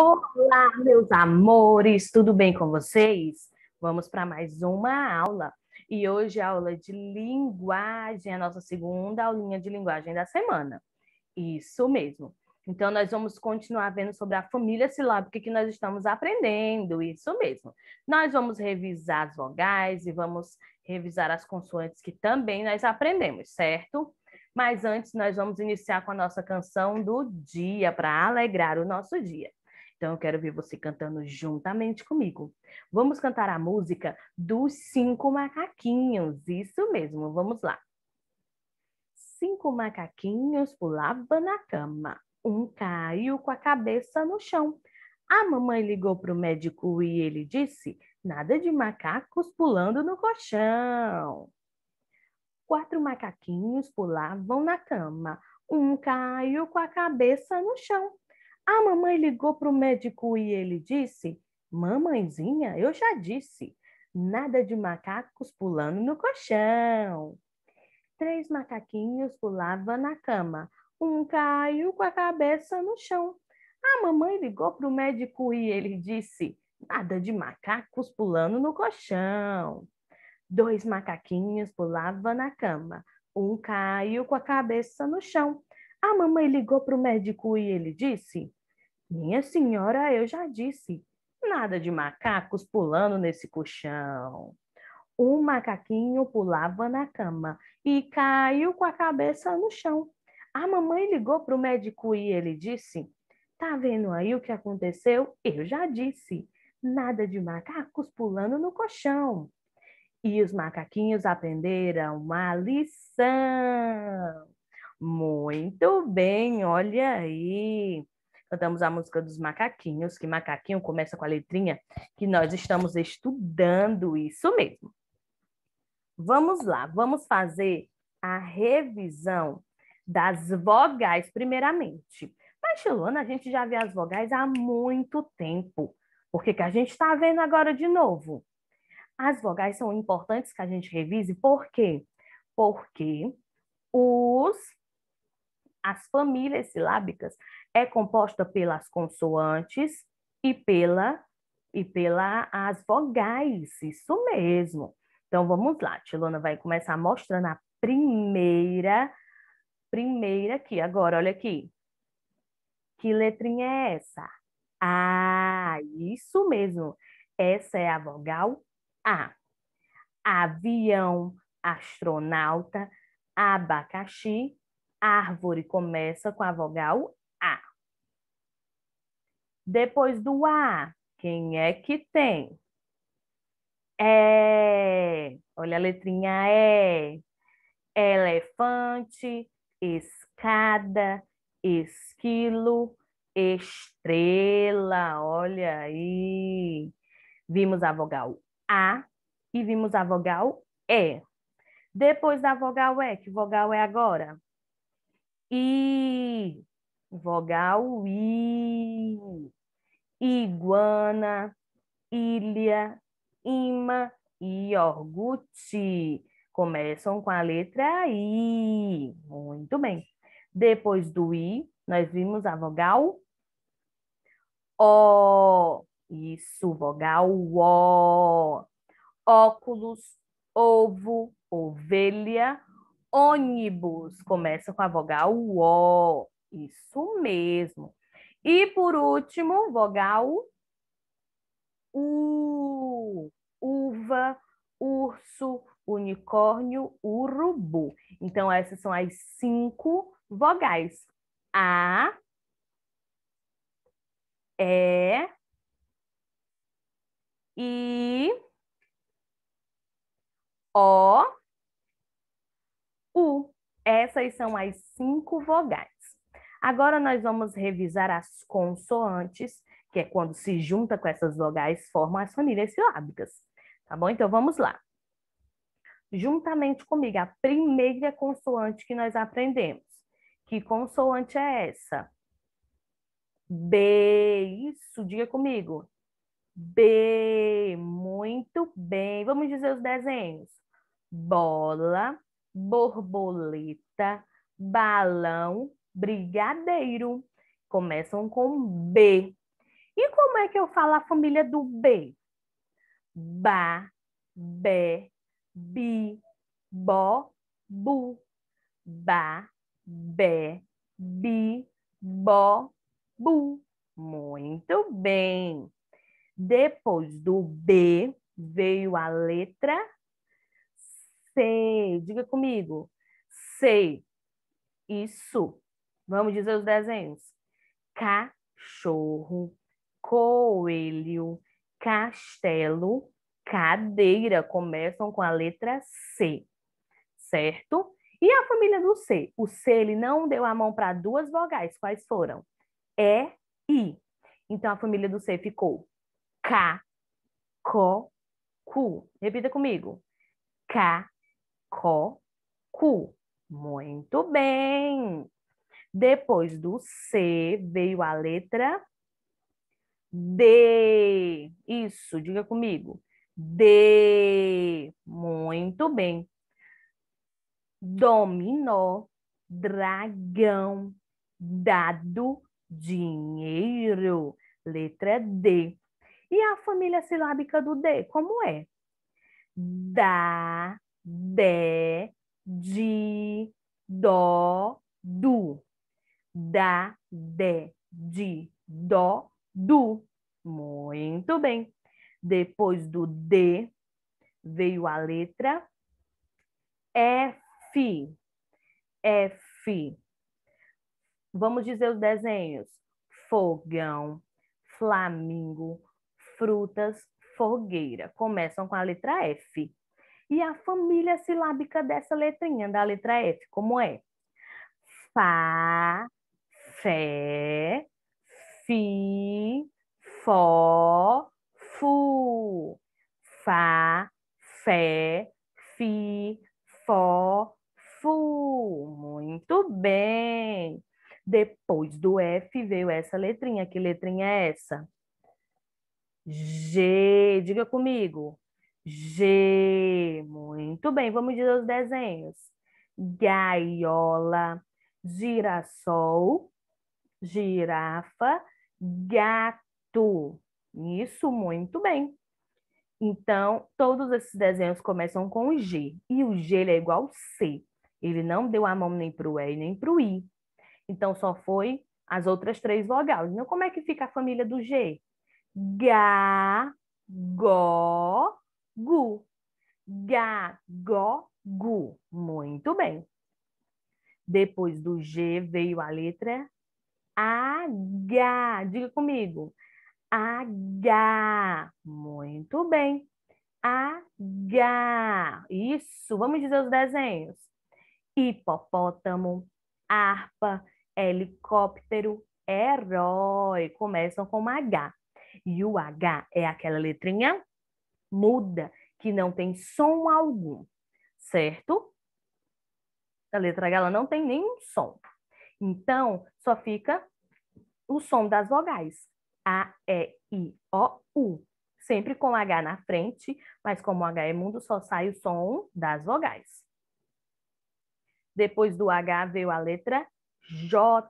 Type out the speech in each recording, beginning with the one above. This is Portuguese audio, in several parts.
Olá, meus amores, tudo bem com vocês? Vamos para mais uma aula. E hoje é a aula de linguagem, a nossa segunda aulinha de linguagem da semana. Isso mesmo. Então, nós vamos continuar vendo sobre a família silábica que nós estamos aprendendo, isso mesmo. Nós vamos revisar as vogais e vamos revisar as consoantes que também nós aprendemos, certo? Mas antes, nós vamos iniciar com a nossa canção do dia, para alegrar o nosso dia. Então eu quero ver você cantando juntamente comigo. Vamos cantar a música dos cinco macaquinhos. Isso mesmo, vamos lá. Cinco macaquinhos pulavam na cama. Um caiu com a cabeça no chão. A mamãe ligou para o médico e ele disse: nada de macacos pulando no colchão. Quatro macaquinhos pulavam na cama. Um caiu com a cabeça no chão. A mamãe ligou para o médico e ele disse: Mamãezinha, eu já disse, nada de macacos pulando no colchão. Três macaquinhos pulavam na cama. Um caiu com a cabeça no chão. A mamãe ligou para o médico e ele disse: Nada de macacos pulando no colchão. Dois macaquinhos pulavam na cama. Um caiu com a cabeça no chão. A mamãe ligou para o médico e ele disse: minha senhora, eu já disse, nada de macacos pulando nesse colchão. Um macaquinho pulava na cama e caiu com a cabeça no chão. A mamãe ligou para o médico e ele disse: Tá vendo aí o que aconteceu? Eu já disse, nada de macacos pulando no colchão. E os macaquinhos aprenderam uma lição. Muito bem, olha aí cantamos a música dos macaquinhos, que macaquinho começa com a letrinha que nós estamos estudando, isso mesmo. Vamos lá, vamos fazer a revisão das vogais primeiramente. Mas, Chilona, a gente já vê as vogais há muito tempo. Por que, que a gente está vendo agora de novo? As vogais são importantes que a gente revise, por quê? Porque os, as famílias silábicas é composta pelas consoantes e pela e pela as vogais, isso mesmo. Então vamos lá, Tilona vai começar mostrando a primeira primeira aqui agora, olha aqui. Que letrinha é essa? Ah, isso mesmo. Essa é a vogal A. Avião, astronauta, abacaxi, árvore começa com a vogal a. Depois do A, quem é que tem? É. Olha a letrinha E. Elefante, escada, esquilo, estrela. Olha aí. Vimos a vogal A e vimos a vogal E. Depois da vogal E, que vogal é agora? I vogal I, iguana, ilha, ima e iogurte. Começam com a letra I. Muito bem. Depois do I, nós vimos a vogal O. Isso, vogal O. Óculos, ovo, ovelha, ônibus. Começa com a vogal O. Isso mesmo. E por último, vogal U, uva, urso, unicórnio, urubu. Então, essas são as cinco vogais. A, E, I, O, U. Essas são as cinco vogais. Agora nós vamos revisar as consoantes, que é quando se junta com essas vogais, formam as famílias silábicas. Tá bom? Então vamos lá. Juntamente comigo, a primeira consoante que nós aprendemos. Que consoante é essa? B. Isso, diga comigo. B. Muito bem. Vamos dizer os desenhos: bola, borboleta, balão brigadeiro. Começam com B. E como é que eu falo a família do B? Ba, be, bi, bo, bu. Ba, be, bi, bo, bu. Muito bem. Depois do B veio a letra C. Diga comigo. C. Isso. Vamos dizer os desenhos: cachorro, coelho, castelo, cadeira. Começam com a letra C, certo? E a família do C? O C ele não deu a mão para duas vogais. Quais foram? E, I. Então a família do C ficou K, Co, Cu. Repita comigo. K, Co, Cu. Muito bem! Depois do C veio a letra D. Isso, diga comigo. D. Muito bem. Dominó, dragão, dado, dinheiro. Letra D. E a família silábica do D, como é? Da, de, di, dó, du da, de, di dó, du Muito bem. Depois do D, veio a letra F. F. Vamos dizer os desenhos: fogão, flamingo, frutas, fogueira. Começam com a letra F. E a família silábica dessa letrinha, da letra F, como é? Fá, fé, fi, fó, fu, fá, fé, fi, fó, fu. Muito bem. Depois do F veio essa letrinha. Que letrinha é essa? G. Diga comigo. G. Muito bem. Vamos dizer os desenhos: gaiola, girassol, girafa, gato. Isso, muito bem. Então, todos esses desenhos começam com G. E o G é igual ao C. Ele não deu a mão nem para o E nem para o I. Então, só foi as outras três vogais. Então, como é que fica a família do G? Gá, go, gu. Gá, go, gu. Muito bem. Depois do G veio a letra H. Diga comigo. H. Muito bem. H. Isso. Vamos dizer os desenhos: hipopótamo, harpa, helicóptero, herói. Começam com H. E o H é aquela letrinha muda, que não tem som algum, certo? A letra H ela não tem nenhum som. Então, só fica o som das vogais. A, E, I, O, U. Sempre com H na frente, mas como H é mundo, só sai o som das vogais. Depois do H veio a letra J.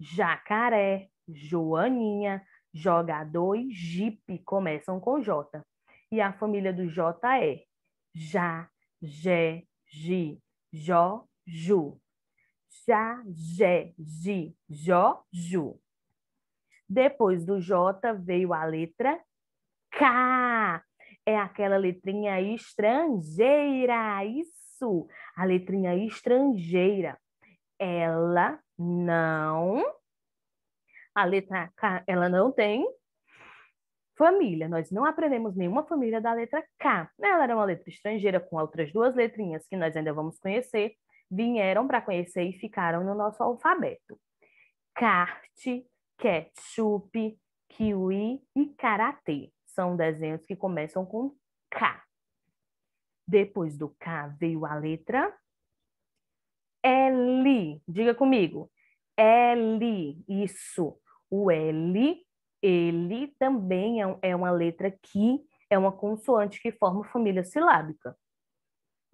Jacaré, Joaninha, jogador e jipe começam com J. E a família do J é Já, G, Gi, Jó, Ju já, jé, ji, jó, ju. Depois do J veio a letra K. É aquela letrinha estrangeira, isso. A letrinha estrangeira. Ela não. A letra K, ela não tem família. Nós não aprendemos nenhuma família da letra K. Ela era uma letra estrangeira com outras duas letrinhas que nós ainda vamos conhecer vieram para conhecer e ficaram no nosso alfabeto. Kart, ketchup, kiwi e karatê. São desenhos que começam com K. Depois do K veio a letra L. Diga comigo. L. Isso. O L, ele também é, é uma letra que é uma consoante que forma família silábica.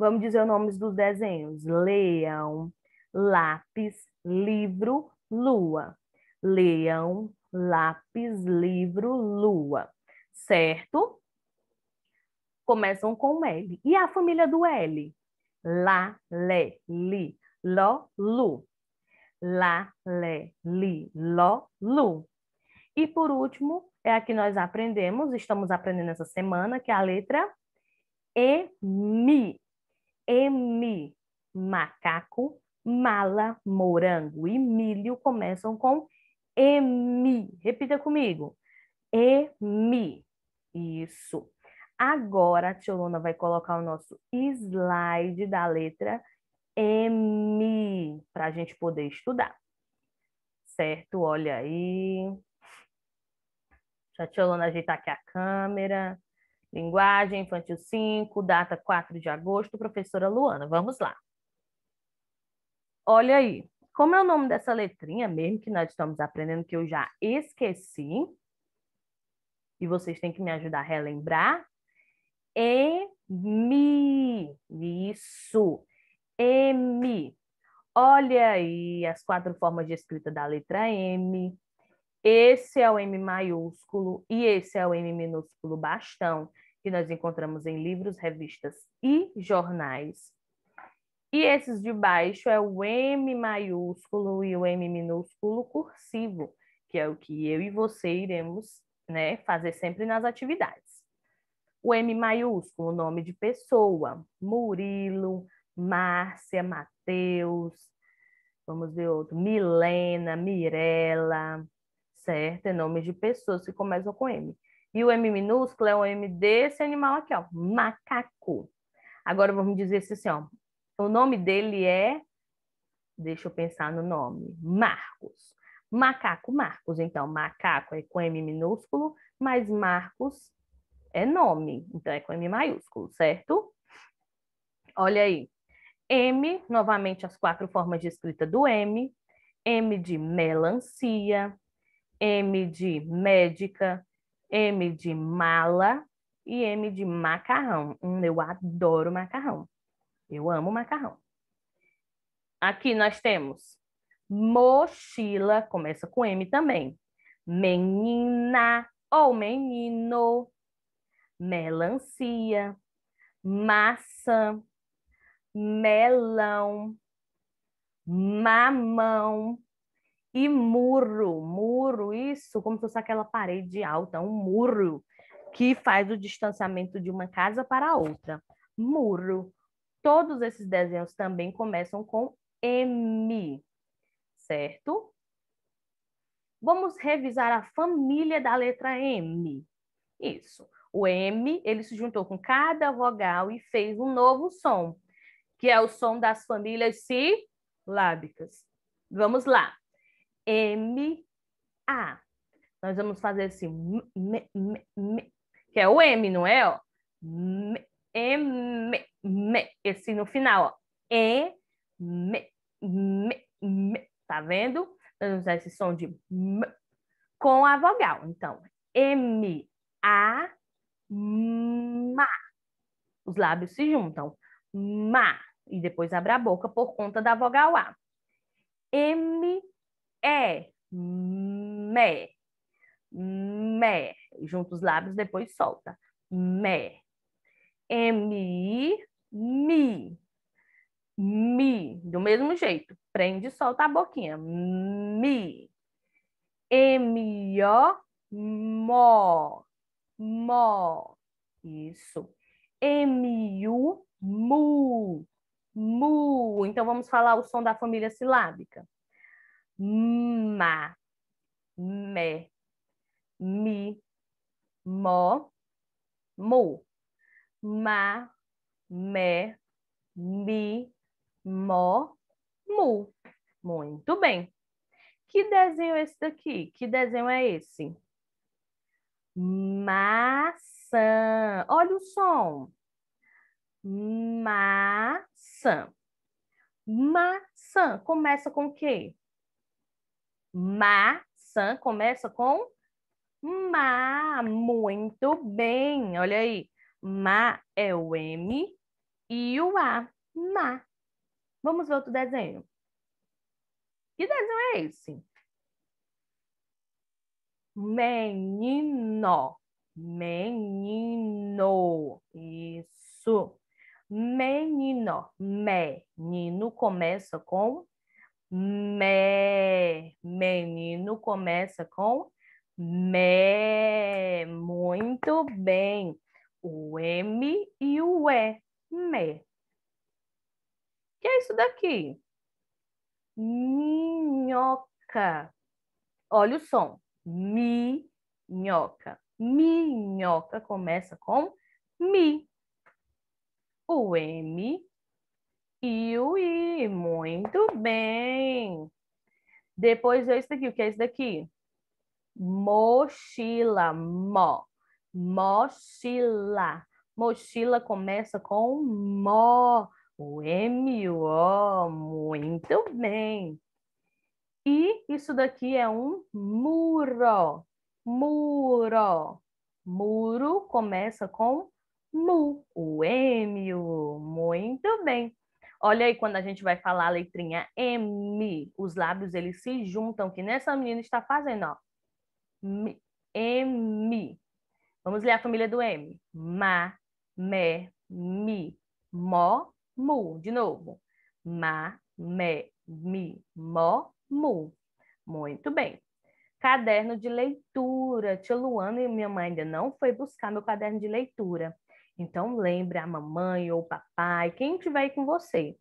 Vamos dizer os nomes dos desenhos: leão, lápis, livro, lua. Leão, lápis, livro, lua. Certo? Começam com L. E a família do L? Lá, lé, li, lo, lu. Lá, lé, li, lo, lu. E por último, é a que nós aprendemos, estamos aprendendo essa semana, que é a letra E, mi. M, macaco, mala, morango e milho começam com M. Repita comigo. M. Isso. Agora a Tiolona vai colocar o nosso slide da letra M para a gente poder estudar. Certo? Olha aí. Deixa a Tiolona ajeitar aqui a câmera. Linguagem Infantil 5, data 4 de agosto, professora Luana. Vamos lá. Olha aí, como é o nome dessa letrinha mesmo que nós estamos aprendendo, que eu já esqueci, e vocês têm que me ajudar a relembrar, e mi, isso, M. Olha aí as quatro formas de escrita da letra M. Esse é o M maiúsculo e esse é o M minúsculo bastão que nós encontramos em livros, revistas e jornais. E esses de baixo é o M maiúsculo e o M minúsculo cursivo, que é o que eu e você iremos né, fazer sempre nas atividades. O M maiúsculo, nome de pessoa, Murilo, Márcia, Matheus, vamos ver outro, Milena, Mirela, certo? É nome de pessoas que começam com M. E o M minúsculo é o M desse animal aqui, ó, macaco. Agora vamos dizer assim, assim, ó, o nome dele é, deixa eu pensar no nome, Marcos. Macaco, Marcos. Então, macaco é com M minúsculo, mas Marcos é nome, então é com M maiúsculo, certo? Olha aí. M, novamente as quatro formas de escrita do M. M de melancia, M de médica, M de mala e M de macarrão. Hum, eu adoro macarrão. Eu amo macarrão. Aqui nós temos mochila, começa com M também. Menina ou menino. Melancia, maçã, melão, mamão, e muro, muro, isso, como se fosse aquela parede alta, um muro que faz o distanciamento de uma casa para a outra. Muro. Todos esses desenhos também começam com M, certo? Vamos revisar a família da letra M. Isso. O M, ele se juntou com cada vogal e fez um novo som, que é o som das famílias silábicas. Vamos lá. M, A. Nós vamos fazer assim, m, m, m, que é o M, não é? Ó. M, M, esse no final, ó. E, M, M, M, tá vendo? Nós vamos usar esse som de M com a vogal. Então, M, A, Ma. Os lábios se juntam. Ma. E depois abre a boca por conta da vogal A. M, é me, me. Junta os lábios, depois solta. Me. M, mi, mi. Do mesmo jeito. Prende e solta a boquinha. Mi. M, O, mo, mo. Isso. M, U, mu, mu. Então, vamos falar o som da família silábica ma, me, mi, mo, mu. Ma, me, mi, mo, mu. Muito bem. Que desenho é esse daqui? Que desenho é esse? Maçã. Olha o som. Maçã. Maçã. Começa com o quê? Maçã começa com ma. Muito bem. Olha aí. Ma é o M e o A. Ma. Vamos ver outro desenho. Que desenho é esse? Menino. Menino. Isso. Menino. Menino começa com Mé, Menino começa com Mé, Muito bem. O M e o E. Mé. que é isso daqui? Minhoca. Olha o som. Mi, minhoca. Minhoca começa com mi. O M Kiwi, muito bem. Depois é isso daqui, o que é isso daqui? Mochila, mo. Mochila. Mochila começa com mo, o M, o O, muito bem. E isso daqui é um muro, muro. Muro começa com mu, o M, o, muito bem. Olha aí quando a gente vai falar a letrinha M, os lábios eles se juntam, que nessa menina está fazendo, ó. M. M. Vamos ler a família do M. Ma, me, mi, mo, mu. De novo. Ma, me, mi, mo, mu. Muito bem. Caderno de leitura. Tia Luana e minha mãe ainda não foi buscar meu caderno de leitura. Então, lembre a mamãe ou o papai, quem estiver aí com você.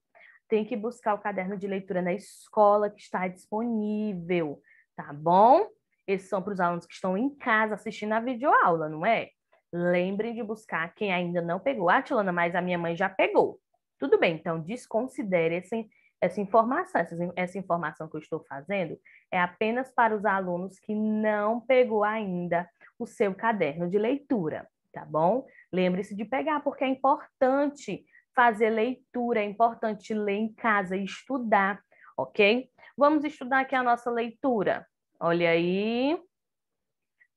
Tem que buscar o caderno de leitura na escola que está disponível, tá bom? Esses são para os alunos que estão em casa assistindo a videoaula, não é? Lembrem de buscar quem ainda não pegou. Ah, Tilana, mas a minha mãe já pegou. Tudo bem, então desconsidere essa, essa informação. Essa, essa informação que eu estou fazendo é apenas para os alunos que não pegou ainda o seu caderno de leitura, tá bom? Lembre-se de pegar, porque é importante fazer leitura, é importante ler em casa e estudar, ok? Vamos estudar aqui a nossa leitura. Olha aí,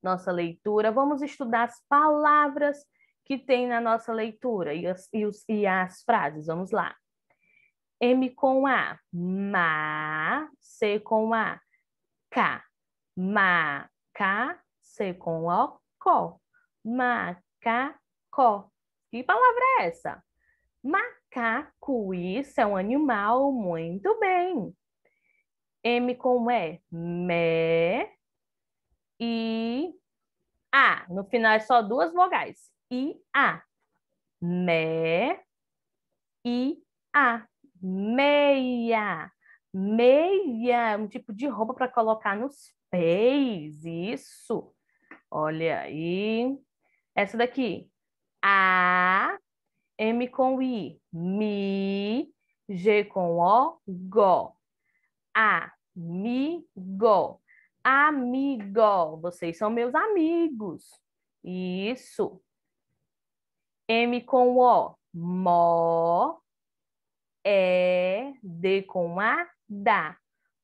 nossa leitura. Vamos estudar as palavras que tem na nossa leitura e as, e, os, e as frases. Vamos lá. M com A, ma, C com A, K, ma, K, C com O, co, ma, K, Có. Que palavra é essa? Macaco, isso é um animal, muito bem. M com E, me, e A. No final é só duas vogais. I, A. Me, I, A. Meia. Meia é um tipo de roupa para colocar nos pés. Isso. Olha aí. Essa daqui a, M com I, mi, G com O, go. A, mi, go. Amigo, vocês são meus amigos. Isso. M com O, mo, é, D com A, da.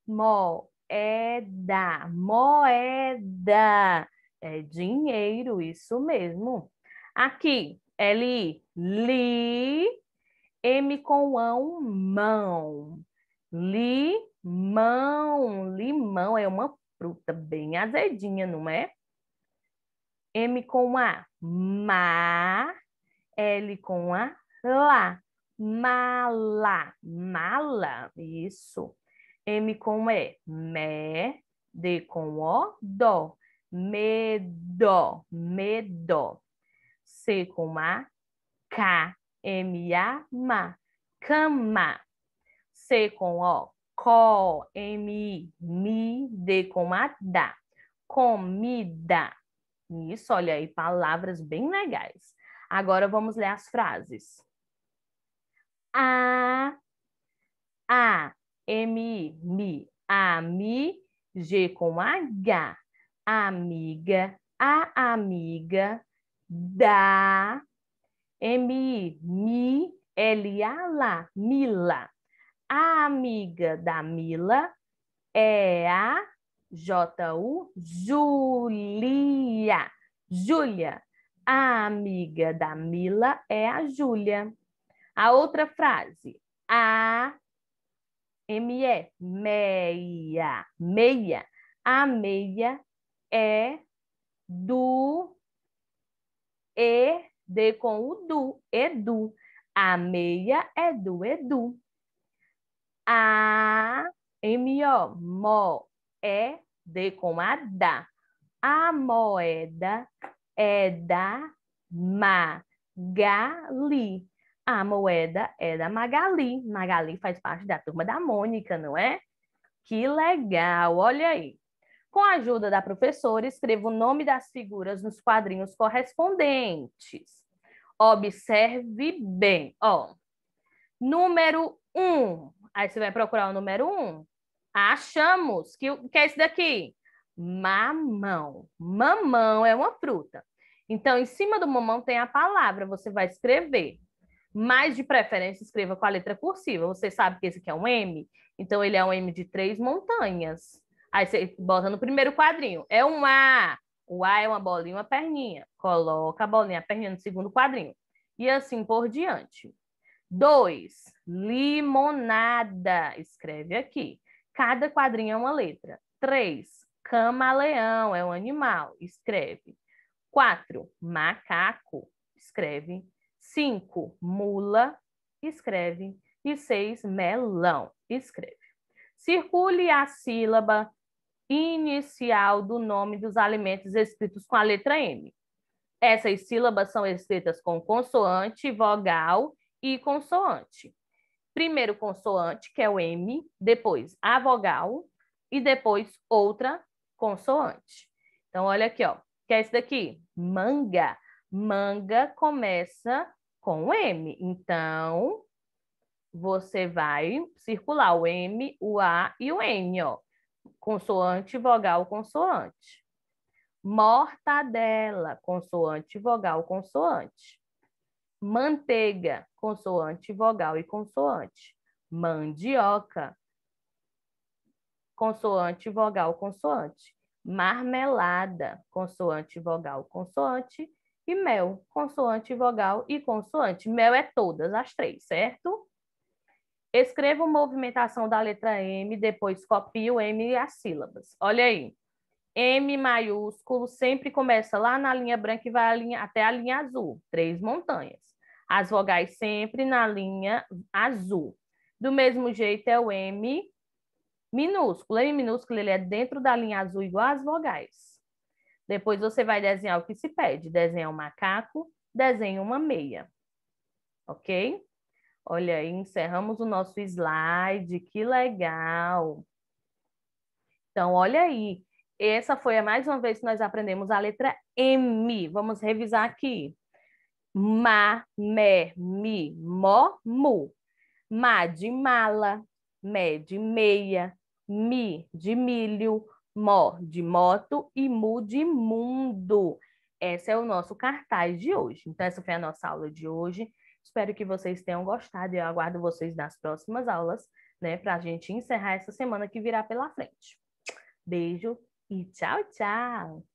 Moeda, moeda. É dinheiro, isso mesmo. Aqui, L-I, li, M com ão, mão. Limão, limão é uma fruta bem azedinha, não é? M com A, ma, L com A, lá, mala, mala, isso. M com E, me, D com O, dó, medo, medo. C com A, K, M, A, ma, cama. C com O, co, M, I, mi, D com A, da, comida. Isso, olha aí, palavras bem legais. Agora vamos ler as frases. A, A, M, I, mi, a, mi, G com H, amiga, a amiga, da, mi, L-A, Mila. A amiga da Mila é a J-U, Julia. Júlia. A amiga da Mila é a Júlia. A outra frase, a M-E, meia, meia. A meia é do e, D com o du, edu. A meia é do edu. A, M, O, mo, é D com a da. A moeda é da Magali. A moeda é da Magali. Magali faz parte da turma da Mônica, não é? Que legal, olha aí. Com a ajuda da professora, escreva o nome das figuras nos quadrinhos correspondentes. Observe bem. Ó, número 1. Um. Aí você vai procurar o número 1. Um. Achamos que, que é esse daqui. Mamão. Mamão é uma fruta. Então, em cima do mamão tem a palavra, você vai escrever. Mas, de preferência, escreva com a letra cursiva. Você sabe que esse aqui é um M? Então, ele é um M de três montanhas. Aí você bota no primeiro quadrinho. É um A. O A é uma bolinha, uma perninha. Coloca a bolinha, a perninha no segundo quadrinho. E assim por diante. Dois, limonada. Escreve aqui. Cada quadrinho é uma letra. Três, camaleão é um animal. Escreve. Quatro, macaco. Escreve. Cinco, mula. Escreve. E seis, melão. Escreve. Circule a sílaba inicial do nome dos alimentos escritos com a letra M. Essas sílabas são escritas com consoante, vogal e consoante. Primeiro consoante, que é o M, depois a vogal e depois outra consoante. Então, olha aqui, ó. Que é esse daqui? Manga. Manga começa com M. Então, você vai circular o M, o A e o N, ó consoante, vogal, consoante. Mortadela, consoante, vogal, consoante. Manteiga, consoante, vogal e consoante. Mandioca, consoante, vogal, consoante. Marmelada, consoante, vogal, consoante. E mel, consoante, vogal e consoante. Mel é todas as três, certo? Escreva Escrevo movimentação da letra M, depois copio M e as sílabas. Olha aí. M maiúsculo sempre começa lá na linha branca e vai a linha, até a linha azul, três montanhas. As vogais sempre na linha azul. Do mesmo jeito é o M minúsculo. M minúsculo ele é dentro da linha azul igual às vogais. Depois você vai desenhar o que se pede. Desenha um macaco, desenha uma meia. Ok? Olha aí, encerramos o nosso slide, que legal! Então, olha aí, essa foi a mais uma vez que nós aprendemos a letra M. Vamos revisar aqui. Ma, me, mi, mo, mu. Ma de mala, me de meia, mi de milho, mo de moto e mu de mundo. Esse é o nosso cartaz de hoje. Então, essa foi a nossa aula de hoje. Espero que vocês tenham gostado e eu aguardo vocês nas próximas aulas, né, para a gente encerrar essa semana que virá pela frente. Beijo e tchau, tchau!